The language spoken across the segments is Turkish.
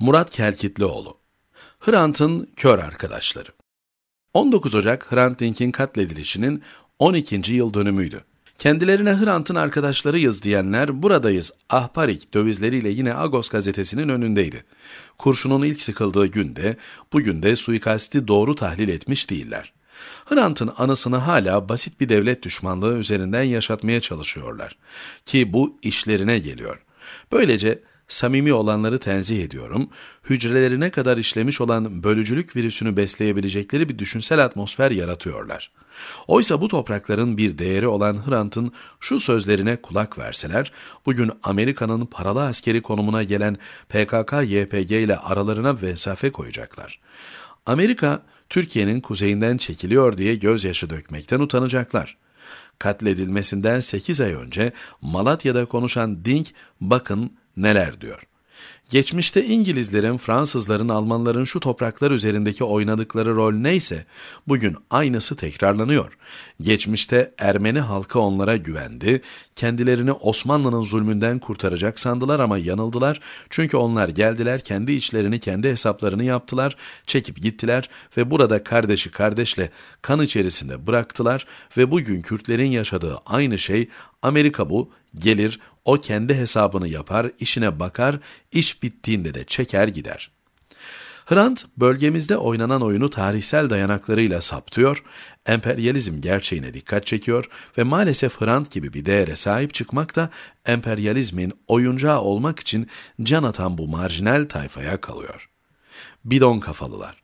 Murat Kelkitlioğlu Hrant'ın kör arkadaşları 19 Ocak Hrant Dink'in katledilişinin 12. yıl dönümüydü. Kendilerine Hrant'ın arkadaşlarıyız diyenler buradayız ahparik dövizleriyle yine Agos gazetesinin önündeydi. Kurşunun ilk sıkıldığı günde bugün de suikasti doğru tahlil etmiş değiller. Hrant'ın anısını hala basit bir devlet düşmanlığı üzerinden yaşatmaya çalışıyorlar. Ki bu işlerine geliyor. Böylece samimi olanları tenzih ediyorum, hücrelerine kadar işlemiş olan bölücülük virüsünü besleyebilecekleri bir düşünsel atmosfer yaratıyorlar. Oysa bu toprakların bir değeri olan Hrant'ın şu sözlerine kulak verseler, bugün Amerika'nın paralı askeri konumuna gelen PKK-YPG ile aralarına mesafe koyacaklar. Amerika, Türkiye'nin kuzeyinden çekiliyor diye gözyaşı dökmekten utanacaklar. Katledilmesinden 8 ay önce Malatya'da konuşan Dink, bakın neler diyor. Geçmişte İngilizlerin, Fransızların, Almanların şu topraklar üzerindeki oynadıkları rol neyse bugün aynısı tekrarlanıyor. Geçmişte Ermeni halkı onlara güvendi, kendilerini Osmanlı'nın zulmünden kurtaracak sandılar ama yanıldılar. Çünkü onlar geldiler, kendi içlerini, kendi hesaplarını yaptılar, çekip gittiler ve burada kardeşi kardeşle kan içerisinde bıraktılar ve bugün Kürtlerin yaşadığı aynı şey Amerika bu, Gelir, o kendi hesabını yapar, işine bakar, iş bittiğinde de çeker gider. Hrant, bölgemizde oynanan oyunu tarihsel dayanaklarıyla saptıyor, emperyalizm gerçeğine dikkat çekiyor ve maalesef Hrant gibi bir değere sahip çıkmak da emperyalizmin oyuncağı olmak için can atan bu marjinal tayfaya kalıyor. Bidon kafalılar.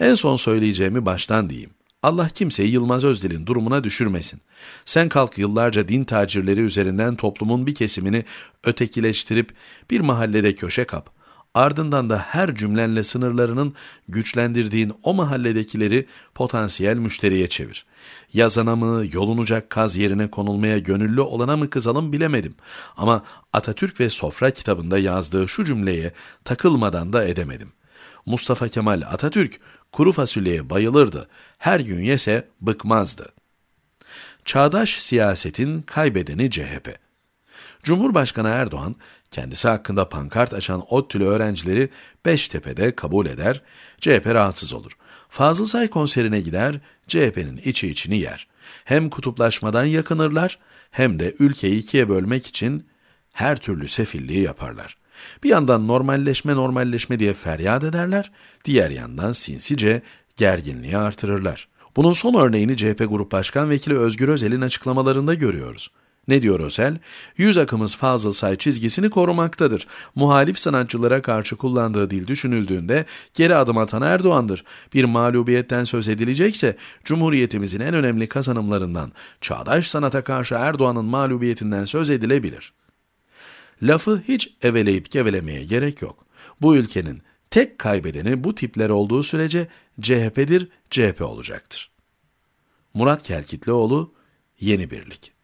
En son söyleyeceğimi baştan diyeyim. Allah kimseyi Yılmaz Özdil'in durumuna düşürmesin. Sen kalk yıllarca din tacirleri üzerinden toplumun bir kesimini ötekileştirip bir mahallede köşe kap. Ardından da her cümlenle sınırlarının güçlendirdiğin o mahalledekileri potansiyel müşteriye çevir. Yazana mı, yolunacak kaz yerine konulmaya gönüllü olana mı kızalım bilemedim. Ama Atatürk ve Sofra kitabında yazdığı şu cümleye takılmadan da edemedim. Mustafa Kemal Atatürk kuru fasulyeye bayılırdı, her gün yese bıkmazdı. Çağdaş siyasetin kaybedeni CHP. Cumhurbaşkanı Erdoğan, kendisi hakkında pankart açan ODTÜ'lü öğrencileri Beştepe'de kabul eder, CHP rahatsız olur. Fazıl Say konserine gider, CHP'nin içi içini yer. Hem kutuplaşmadan yakınırlar, hem de ülkeyi ikiye bölmek için her türlü sefilliği yaparlar. Bir yandan normalleşme normalleşme diye feryat ederler, diğer yandan sinsice gerginliği artırırlar. Bunun son örneğini CHP Grup Başkan Vekili Özgür Özel'in açıklamalarında görüyoruz. Ne diyor Özel? Yüz akımız Fazıl Say çizgisini korumaktadır. Muhalif sanatçılara karşı kullandığı dil düşünüldüğünde geri adım atan Erdoğan'dır. Bir mağlubiyetten söz edilecekse Cumhuriyetimizin en önemli kazanımlarından, çağdaş sanata karşı Erdoğan'ın mağlubiyetinden söz edilebilir.'' Lafı hiç eveleyip gevelemeye gerek yok. Bu ülkenin tek kaybedeni bu tipler olduğu sürece CHP'dir, CHP olacaktır. Murat Kerkitlioğlu, Yeni Birlik